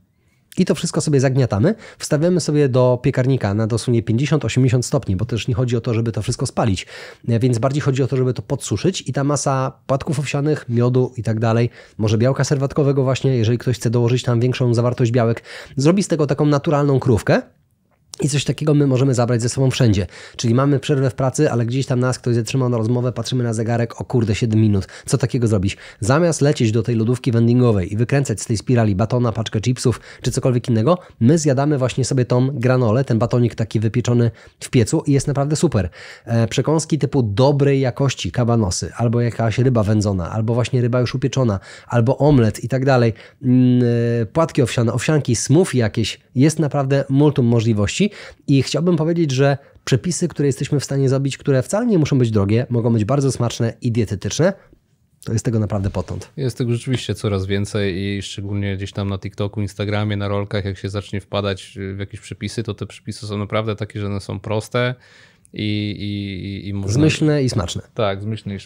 i to wszystko sobie zagniatamy, wstawiamy sobie do piekarnika na dosłownie 50-80 stopni, bo też nie chodzi o to, żeby to wszystko spalić, e, więc bardziej chodzi o to, żeby to podsuszyć i ta masa płatków owsianych, miodu i tak dalej, może białka serwatkowego właśnie, jeżeli ktoś chce dołożyć tam większą zawartość białek, zrobi z tego taką naturalną krówkę, i coś takiego my możemy zabrać ze sobą wszędzie. Czyli mamy przerwę w pracy, ale gdzieś tam nas ktoś zatrzymał na rozmowę, patrzymy na zegarek, o kurde, 7 minut. Co takiego zrobić? Zamiast lecieć do tej lodówki wendingowej i wykręcać z tej spirali batona, paczkę chipsów czy cokolwiek innego, my zjadamy właśnie sobie tą granolę, ten batonik taki wypieczony w piecu i jest naprawdę super. E, przekąski typu dobrej jakości kabanosy, albo jakaś ryba wędzona, albo właśnie ryba już upieczona, albo omlet i tak dalej. Mm, e, płatki owsiane, owsianki, smoothie jakieś. Jest naprawdę multum możliwości. I chciałbym powiedzieć, że przepisy, które jesteśmy w stanie zrobić, które wcale nie muszą być drogie, mogą być bardzo smaczne i dietetyczne, to jest tego naprawdę potąd. Jest tego rzeczywiście coraz więcej i szczególnie gdzieś tam na TikToku, Instagramie, na rolkach, jak się zacznie wpadać y, w jakieś przepisy, to te przepisy są naprawdę takie, że one są proste i, i, i można... Zmyślne i smaczne. Tak, zmyślne i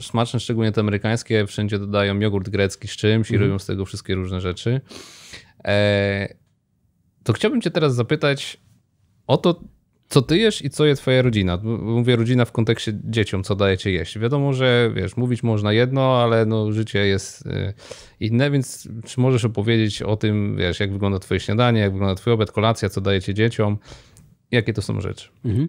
smaczne, szczególnie te amerykańskie. Wszędzie dodają jogurt grecki z czymś i mhm. robią z tego wszystkie różne rzeczy. E... To chciałbym cię teraz zapytać, o to, co ty jesz i co je twoja rodzina. Mówię rodzina w kontekście dzieciom, co dajecie jeść. Wiadomo, że wiesz, mówić można jedno, ale no, życie jest y, inne, więc czy możesz opowiedzieć o tym, wiesz, jak wygląda twoje śniadanie, jak wygląda twój obiad, kolacja, co dajecie dzieciom? Jakie to są rzeczy? Mhm.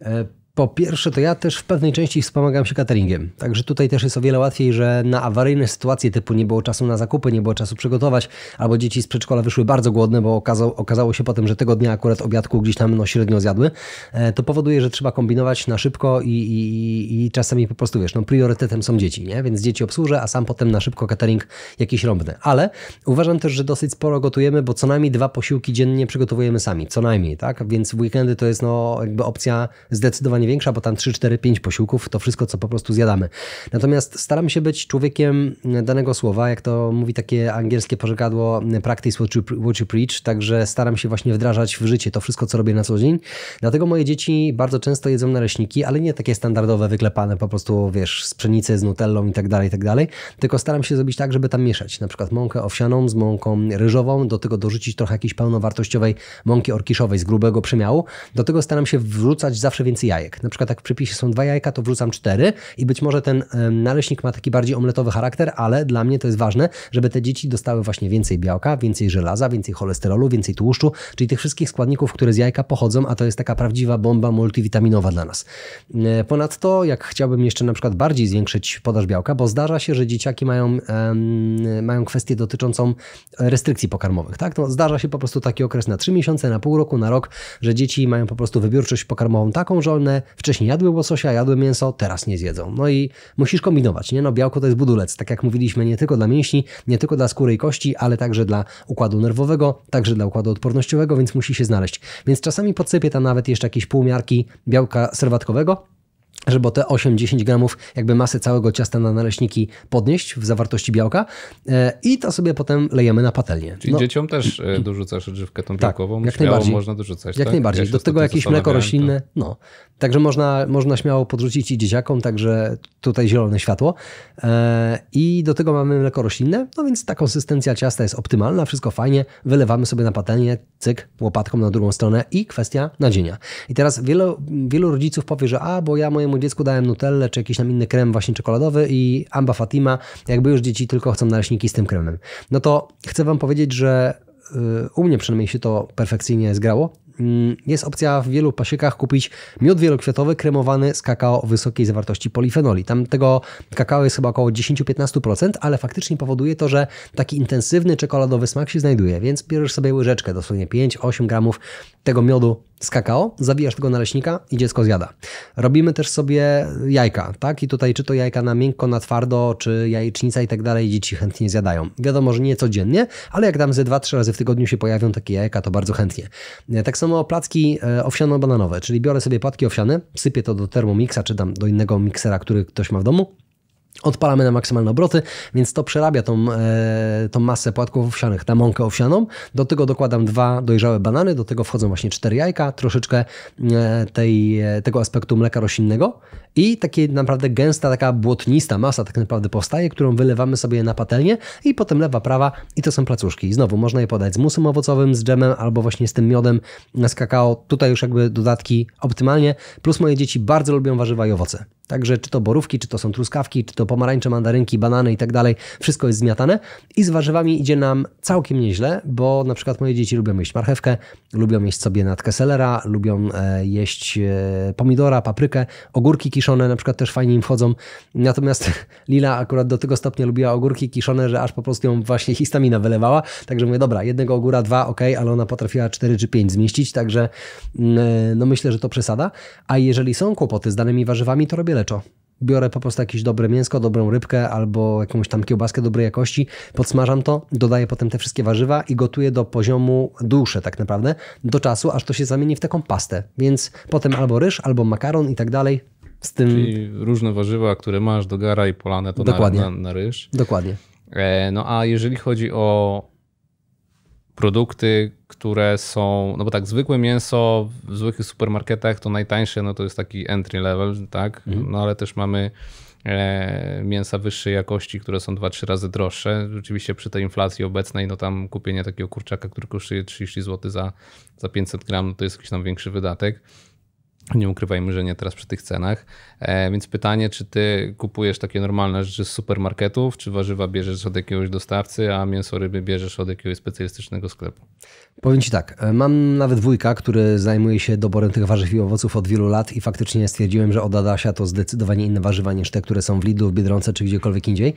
E po pierwsze, to ja też w pewnej części wspomagam się cateringiem. Także tutaj też jest o wiele łatwiej, że na awaryjne sytuacje typu nie było czasu na zakupy, nie było czasu przygotować, albo dzieci z przedszkola wyszły bardzo głodne, bo okazało, okazało się potem, że tego dnia akurat obiadku gdzieś tam no, średnio zjadły, e, to powoduje, że trzeba kombinować na szybko i, i, i czasami po prostu, wiesz, no, priorytetem są dzieci, nie? Więc dzieci obsłużę, a sam potem na szybko catering jakiś rąbny. Ale uważam też, że dosyć sporo gotujemy, bo co najmniej dwa posiłki dziennie przygotowujemy sami, co najmniej, tak? Więc w weekendy to jest no, jakby opcja zdecydowanie większa, bo tam 3, 4, 5 posiłków to wszystko, co po prostu zjadamy. Natomiast staram się być człowiekiem danego słowa, jak to mówi takie angielskie pożegadło practice what you, what you preach, także staram się właśnie wdrażać w życie to wszystko, co robię na co dzień. Dlatego moje dzieci bardzo często jedzą naleśniki, ale nie takie standardowe, wyklepane po prostu, wiesz, z pszenicy, z nutellą i tak dalej, i tak dalej, tylko staram się zrobić tak, żeby tam mieszać, na przykład mąkę owsianą z mąką ryżową, do tego dorzucić trochę jakiejś pełnowartościowej mąki orkiszowej z grubego przemiału, do tego staram się wrzucać zawsze więcej jajek na przykład jak w przepisie są dwa jajka, to wrzucam cztery i być może ten naleśnik ma taki bardziej omletowy charakter, ale dla mnie to jest ważne, żeby te dzieci dostały właśnie więcej białka, więcej żelaza, więcej cholesterolu, więcej tłuszczu, czyli tych wszystkich składników, które z jajka pochodzą, a to jest taka prawdziwa bomba multivitaminowa dla nas. E, ponadto, jak chciałbym jeszcze na przykład bardziej zwiększyć podaż białka, bo zdarza się, że dzieciaki mają, um, mają kwestię dotyczącą restrykcji pokarmowych. Tak? to no, zdarza się po prostu taki okres na 3 miesiące, na pół roku, na rok, że dzieci mają po prostu wybiórczość pokarmową taką, że one wcześniej jadły łososia, jadły mięso, teraz nie zjedzą. No i musisz kombinować, nie? No białko to jest budulec, tak jak mówiliśmy, nie tylko dla mięśni, nie tylko dla skóry i kości, ale także dla układu nerwowego, także dla układu odpornościowego, więc musi się znaleźć. Więc czasami podsypie tam nawet jeszcze jakieś półmiarki białka serwatkowego, żeby te 8-10 gramów jakby masy całego ciasta na naleśniki podnieść w zawartości białka e, i to sobie potem lejemy na patelnię. Czyli no. dzieciom też e, dorzucasz odżywkę tą tak, białkową? jak najbardziej. można dorzucać, Jak tak? najbardziej. Ja Do tego jakieś mleko roślinne. To... No. Także można, można śmiało podrzucić i dzieciakom, także tutaj zielone światło. E, I do tego mamy mleko roślinne, no więc ta konsystencja ciasta jest optymalna, wszystko fajnie, wylewamy sobie na patelnię, cyk, łopatką na drugą stronę i kwestia nadzienia. I teraz wielu, wielu rodziców powie, że a, bo ja mojemu swojemu dziecku dałem nutellę czy jakiś tam inny krem właśnie czekoladowy i amba fatima, jakby już dzieci tylko chcą naleśniki z tym kremem. No to chcę wam powiedzieć, że y, u mnie przynajmniej się to perfekcyjnie zgrało. Mm, jest opcja w wielu pasiekach kupić miod wielokwiatowy kremowany z kakao wysokiej zawartości polifenoli. Tam tego kakao jest chyba około 10-15%, ale faktycznie powoduje to, że taki intensywny czekoladowy smak się znajduje, więc bierzesz sobie łyżeczkę, dosłownie 5-8 gramów tego miodu z kakao, zawijasz tego naleśnika i dziecko zjada. Robimy też sobie jajka, tak? I tutaj czy to jajka na miękko, na twardo, czy jajecznica i tak dalej, dzieci chętnie zjadają. Wiadomo, że nie codziennie, ale jak tam ze 2-3 razy w tygodniu się pojawią takie jajka, to bardzo chętnie. E, tak samo placki e, owsiano-bananowe, czyli biorę sobie płatki owsiane, sypię to do termomixa, czy tam do innego miksera, który ktoś ma w domu Odpalamy na maksymalne obroty, więc to przerabia tą, e, tą masę płatków owsianych na mąkę owsianą. Do tego dokładam dwa dojrzałe banany, do tego wchodzą właśnie cztery jajka, troszeczkę e, tej, e, tego aspektu mleka roślinnego i takie naprawdę gęsta, taka błotnista masa tak naprawdę powstaje, którą wylewamy sobie na patelnię i potem lewa, prawa i to są placuszki. I znowu można je podać z musem owocowym, z dżemem albo właśnie z tym miodem, z kakao. Tutaj już jakby dodatki optymalnie, plus moje dzieci bardzo lubią warzywa i owoce. Także czy to borówki, czy to są truskawki, czy to pomarańcze, mandarynki, banany i tak dalej, wszystko jest zmiatane. I z warzywami idzie nam całkiem nieźle, bo na przykład moje dzieci lubią jeść marchewkę, lubią jeść sobie natkę selera, lubią e, jeść e, pomidora, paprykę, ogórki kiszone na przykład też fajnie im wchodzą. Natomiast Lila akurat do tego stopnia lubiła ogórki kiszone, że aż po prostu ją właśnie histamina wylewała. Także mówię, dobra, jednego ogóra, dwa, ok, ale ona potrafiła cztery czy pięć zmieścić, także mm, e, no myślę, że to przesada. A jeżeli są kłopoty z danymi warzywami, to robię Biorę po prostu jakieś dobre mięsko, dobrą rybkę albo jakąś tam kiełbaskę dobrej jakości, podsmażam to, dodaję potem te wszystkie warzywa i gotuję do poziomu duszy tak naprawdę, do czasu, aż to się zamieni w taką pastę. Więc potem albo ryż, albo makaron i tak dalej z tym... Czyli różne warzywa, które masz do gara i polane to Dokładnie. Na, na, na ryż. Dokładnie. E, no a jeżeli chodzi o produkty, które są, no bo tak, zwykłe mięso w zwykłych supermarketach to najtańsze, no to jest taki entry level, tak, mhm. no ale też mamy e, mięsa wyższej jakości, które są 2-3 razy droższe. Rzeczywiście przy tej inflacji obecnej, no tam kupienie takiego kurczaka, który kosztuje 30 zł za, za 500 gram, no to jest jakiś tam większy wydatek. Nie ukrywajmy, że nie teraz przy tych cenach. E, więc pytanie, czy ty kupujesz takie normalne rzeczy z supermarketów, czy warzywa bierzesz od jakiegoś dostawcy, a mięso ryby bierzesz od jakiegoś specjalistycznego sklepu? Powiem ci tak, e, mam nawet wujka, który zajmuje się doborem tych warzyw i owoców od wielu lat i faktycznie stwierdziłem, że od Adasia to zdecydowanie inne warzywa niż te, które są w Lidlu, w Biedronce czy gdziekolwiek indziej.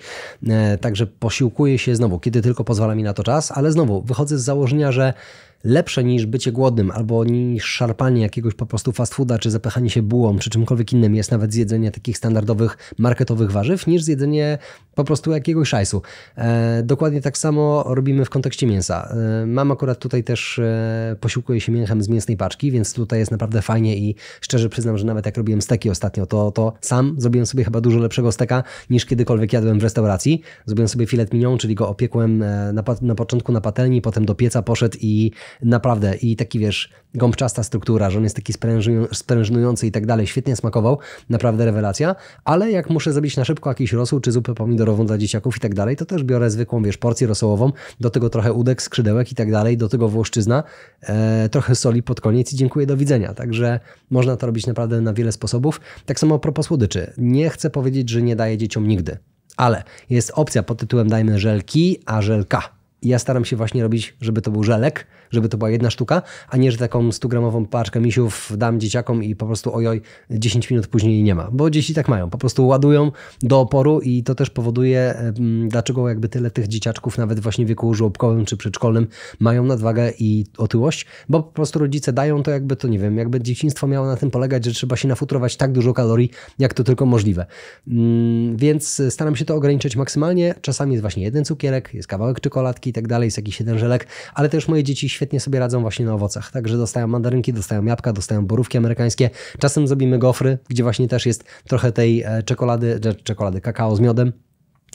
E, także posiłkuję się znowu, kiedy tylko pozwala mi na to czas, ale znowu wychodzę z założenia, że lepsze niż bycie głodnym albo niż szarpanie jakiegoś po prostu fast fooda, czy zapychanie się bułą, czy czymkolwiek innym jest nawet zjedzenie takich standardowych marketowych warzyw, niż zjedzenie po prostu jakiegoś szajsu. E, dokładnie tak samo robimy w kontekście mięsa. E, mam akurat tutaj też e, posiłkuję się mięchem z mięsnej paczki, więc tutaj jest naprawdę fajnie i szczerze przyznam, że nawet jak robiłem steki ostatnio, to, to sam zrobiłem sobie chyba dużo lepszego steka niż kiedykolwiek jadłem w restauracji. Zrobiłem sobie filet mignon, czyli go opiekłem e, na, na początku na patelni, potem do pieca poszedł i Naprawdę. I taki, wiesz, gąbczasta struktura, że on jest taki sprężynujący sprężnujący i tak dalej. Świetnie smakował. Naprawdę rewelacja. Ale jak muszę zrobić na szybko jakiś rosół, czy zupę pomidorową dla dzieciaków i tak dalej, to też biorę zwykłą, wiesz, porcję rosołową. Do tego trochę udek, skrzydełek i tak dalej. Do tego włoszczyzna. E, trochę soli pod koniec i dziękuję, do widzenia. Także można to robić naprawdę na wiele sposobów. Tak samo propos słodyczy. Nie chcę powiedzieć, że nie daję dzieciom nigdy. Ale jest opcja pod tytułem dajmy żelki, a żelka. I ja staram się właśnie robić, żeby to był żelek, żeby to była jedna sztuka, a nie, że taką 100-gramową paczkę misiów dam dzieciakom i po prostu ojoj, 10 minut później nie ma, bo dzieci tak mają, po prostu ładują do oporu i to też powoduje, dlaczego jakby tyle tych dzieciaczków nawet właśnie w wieku żłobkowym czy przedszkolnym mają nadwagę i otyłość, bo po prostu rodzice dają to jakby to, nie wiem, jakby dzieciństwo miało na tym polegać, że trzeba się nafutrować tak dużo kalorii, jak to tylko możliwe. Mm, więc staram się to ograniczyć maksymalnie, czasami jest właśnie jeden cukierek, jest kawałek czekoladki i tak dalej, jest jakiś jeden żelek, ale też moje dzieci świetnie sobie radzą właśnie na owocach. Także dostają mandarynki, dostają jabłka, dostają borówki amerykańskie. Czasem zrobimy gofry, gdzie właśnie też jest trochę tej e, czekolady, e, czekolady kakao z miodem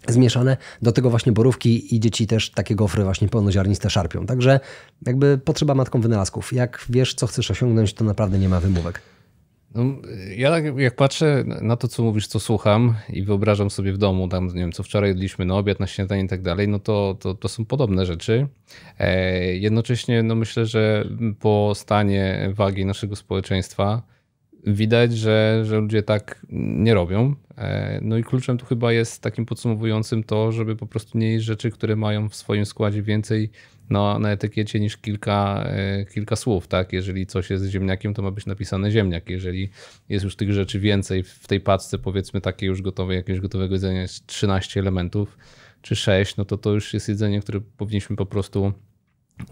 zmieszane. Do tego właśnie borówki i dzieci też takie gofry właśnie pełnoziarniste szarpią. Także jakby potrzeba matką wynalazków. Jak wiesz, co chcesz osiągnąć, to naprawdę nie ma wymówek. No, ja tak jak patrzę na to, co mówisz, co słucham i wyobrażam sobie w domu, tam nie wiem, co wczoraj jedliśmy na obiad, na śniadanie i tak dalej, no to, to, to są podobne rzeczy. E, jednocześnie no myślę, że po stanie wagi naszego społeczeństwa widać, że, że ludzie tak nie robią. E, no i kluczem tu chyba jest takim podsumowującym to, żeby po prostu nie jeść rzeczy, które mają w swoim składzie więcej no, na etykiecie niż kilka, e, kilka słów, tak? Jeżeli coś jest ziemniakiem, to ma być napisane ziemniak. Jeżeli jest już tych rzeczy więcej w tej paczce, powiedzmy takiej już gotowej, jakiegoś gotowego jedzenia jest 13 elementów czy 6, no to to już jest jedzenie, które powinniśmy po prostu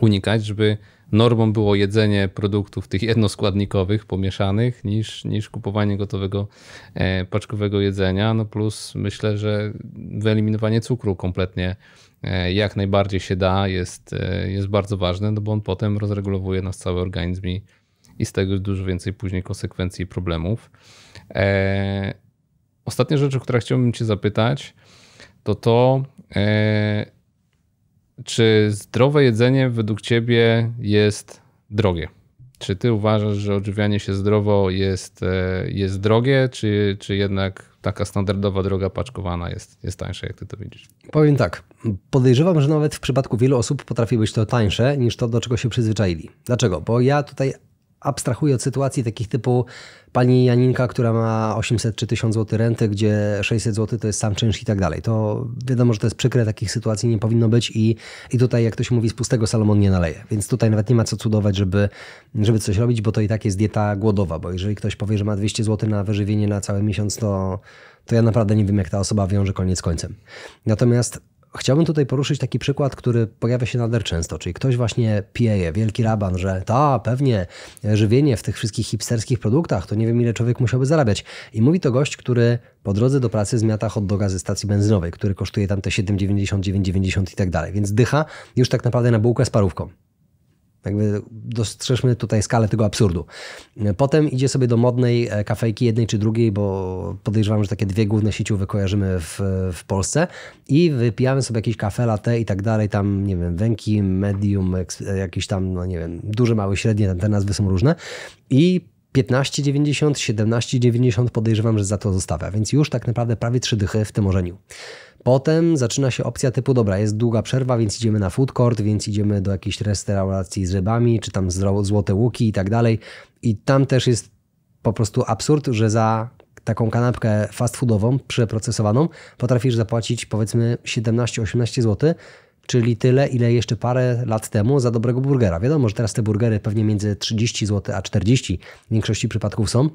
unikać, żeby normą było jedzenie produktów tych jednoskładnikowych, pomieszanych, niż, niż kupowanie gotowego e, paczkowego jedzenia. No plus myślę, że wyeliminowanie cukru kompletnie e, jak najbardziej się da jest, e, jest bardzo ważne, no bo on potem rozregulowuje nas cały organizm i, i z tego jest dużo więcej później konsekwencji i problemów. Ostatnia rzecz, o której chciałbym Cię zapytać, to to, czy zdrowe jedzenie według ciebie jest drogie? Czy ty uważasz, że odżywianie się zdrowo jest, e, jest drogie, czy, czy jednak taka standardowa droga paczkowana jest, jest tańsza, jak ty to widzisz? Powiem tak. Podejrzewam, że nawet w przypadku wielu osób potrafi być to tańsze niż to, do czego się przyzwyczaili. Dlaczego? Bo ja tutaj abstrahuję od sytuacji takich typu pani Janinka, która ma 800 czy 1000 zł renty, gdzie 600 zł to jest sam czynsz i tak dalej. To wiadomo, że to jest przykre, takich sytuacji nie powinno być i, i tutaj, jak ktoś mówi, z pustego Salomon nie naleje. Więc tutaj nawet nie ma co cudować, żeby, żeby coś robić, bo to i tak jest dieta głodowa, bo jeżeli ktoś powie, że ma 200 zł na wyżywienie na cały miesiąc, to, to ja naprawdę nie wiem, jak ta osoba wiąże koniec końcem. Natomiast Chciałbym tutaj poruszyć taki przykład, który pojawia się nader często, czyli ktoś właśnie pieje wielki raban, że ta pewnie żywienie w tych wszystkich hipsterskich produktach, to nie wiem ile człowiek musiałby zarabiać. I mówi to gość, który po drodze do pracy zmiata hot doga ze stacji benzynowej, który kosztuje tam te 90 i tak dalej. Więc dycha już tak naprawdę na bułkę z parówką. Jakby dostrzeżmy tutaj skalę tego absurdu. Potem idzie sobie do modnej e, kafejki jednej czy drugiej, bo podejrzewam, że takie dwie główne sieci kojarzymy w, w Polsce i wypijamy sobie jakieś kafe, latte i tak dalej, tam nie wiem, węki, medium, e, jakieś tam, no nie wiem, duże, małe, średnie, te nazwy są różne i 15,90, 17,90 podejrzewam, że za to zostawia, więc już tak naprawdę prawie trzy dychy w tym orzeniu. Potem zaczyna się opcja typu, dobra, jest długa przerwa, więc idziemy na food court, więc idziemy do jakiejś restauracji z rybami, czy tam złote łuki i tak dalej. I tam też jest po prostu absurd, że za taką kanapkę fast foodową, przeprocesowaną, potrafisz zapłacić powiedzmy 17-18 zł, czyli tyle, ile jeszcze parę lat temu za dobrego burgera. Wiadomo, że teraz te burgery pewnie między 30 zł a 40 w większości przypadków są,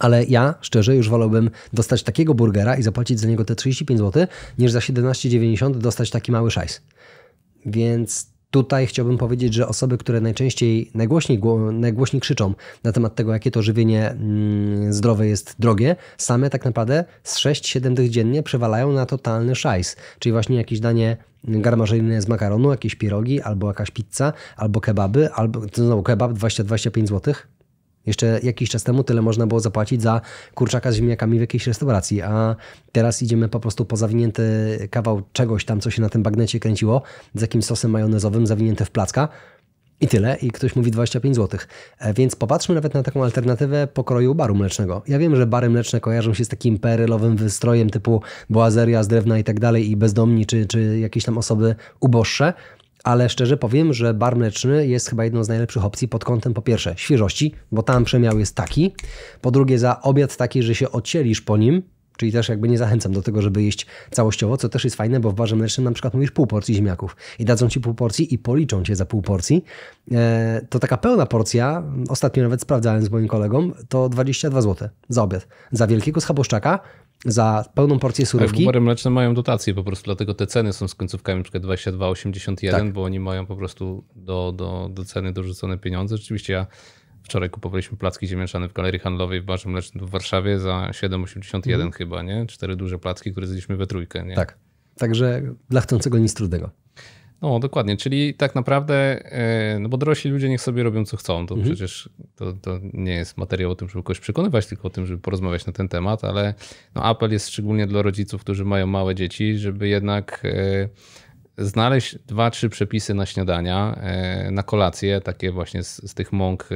ale ja szczerze już wolałbym dostać takiego burgera i zapłacić za niego te 35 zł, niż za 17,90 dostać taki mały szajs. Więc tutaj chciałbym powiedzieć, że osoby, które najczęściej najgłośniej, najgłośniej krzyczą na temat tego, jakie to żywienie mm, zdrowe jest drogie, same tak naprawdę z 6-7 dych dziennie przewalają na totalny szajs. Czyli właśnie jakieś danie garmażeliny z makaronu, jakieś pierogi, albo jakaś pizza, albo kebaby, albo znowu kebab 20-25 złotych jeszcze jakiś czas temu tyle można było zapłacić za kurczaka z ziemniakami w jakiejś restauracji, a teraz idziemy po prostu po zawinięty kawał czegoś tam, co się na tym bagnecie kręciło, z jakimś sosem majonezowym zawinięte w placka. I tyle, i ktoś mówi 25 zł. E, więc popatrzmy nawet na taką alternatywę pokroju baru mlecznego. Ja wiem, że bary mleczne kojarzą się z takim perylowym wystrojem typu boazeria z drewna i tak dalej i bezdomni, czy, czy jakieś tam osoby uboższe, ale szczerze powiem, że bar mleczny jest chyba jedną z najlepszych opcji pod kątem po pierwsze świeżości, bo tam przemiał jest taki, po drugie za obiad taki, że się ocielisz po nim, Czyli też jakby nie zachęcam do tego, żeby jeść całościowo, co też jest fajne, bo w barze mlecznym na przykład mówisz pół porcji ziemniaków i dadzą ci pół porcji i policzą cię za pół porcji. E, to taka pełna porcja, ostatnio nawet sprawdzałem z moim kolegą, to 22 zł za obiad. Za wielkiego schaboszczaka za pełną porcję surówki. Wybory mleczne mają dotacje po prostu, dlatego te ceny są z końcówkami np. 22,81, tak. bo oni mają po prostu do, do, do ceny dorzucone pieniądze. Rzeczywiście ja wczoraj kupowaliśmy placki ziemniaczane w galerii handlowej w Barze Mlecznym w Warszawie za 7,81 mm. chyba, nie? Cztery duże placki, które zjedliśmy we trójkę, nie? Tak. Także dla chcącego nic trudnego. No, dokładnie, czyli tak naprawdę, e, no bo dorośli ludzie niech sobie robią co chcą, to mhm. przecież to, to, nie jest materiał o tym, żeby kogoś przekonywać, tylko o tym, żeby porozmawiać na ten temat, ale no, apel jest szczególnie dla rodziców, którzy mają małe dzieci, żeby jednak e, znaleźć dwa, trzy przepisy na śniadania, e, na kolację, takie właśnie z, z, tych mąk,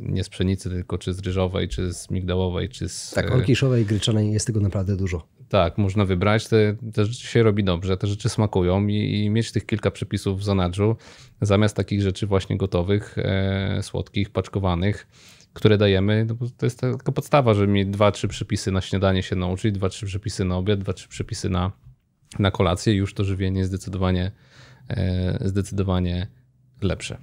nie z pszenicy, tylko czy z ryżowej, czy z migdałowej, czy z... Tak, orkiszowej gryczanej jest tego naprawdę dużo. Tak, można wybrać. Te, te rzeczy się robi dobrze, te rzeczy smakują i, i mieć tych kilka przepisów w zanadrzu zamiast takich rzeczy właśnie gotowych, e, słodkich, paczkowanych które dajemy, no to jest taka podstawa, żeby mieć dwa, trzy przepisy na śniadanie się nauczyć, dwa, trzy przepisy na obiad, dwa, trzy przepisy na, na kolację. Już to żywienie zdecydowanie, e, zdecydowanie lepsze.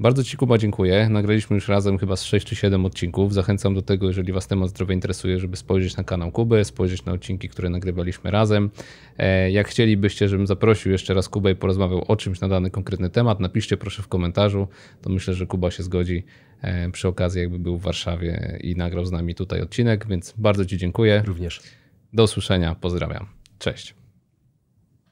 Bardzo Ci Kuba dziękuję. Nagraliśmy już razem chyba z 6 czy 7 odcinków. Zachęcam do tego, jeżeli Was temat zdrowia interesuje, żeby spojrzeć na kanał Kuby, spojrzeć na odcinki, które nagrywaliśmy razem. E, jak chcielibyście, żebym zaprosił jeszcze raz Kubę i porozmawiał o czymś na dany konkretny temat, napiszcie proszę w komentarzu. To myślę, że Kuba się zgodzi e, przy okazji, jakby był w Warszawie i nagrał z nami tutaj odcinek, więc bardzo Ci dziękuję. Również. Do usłyszenia, pozdrawiam. Cześć.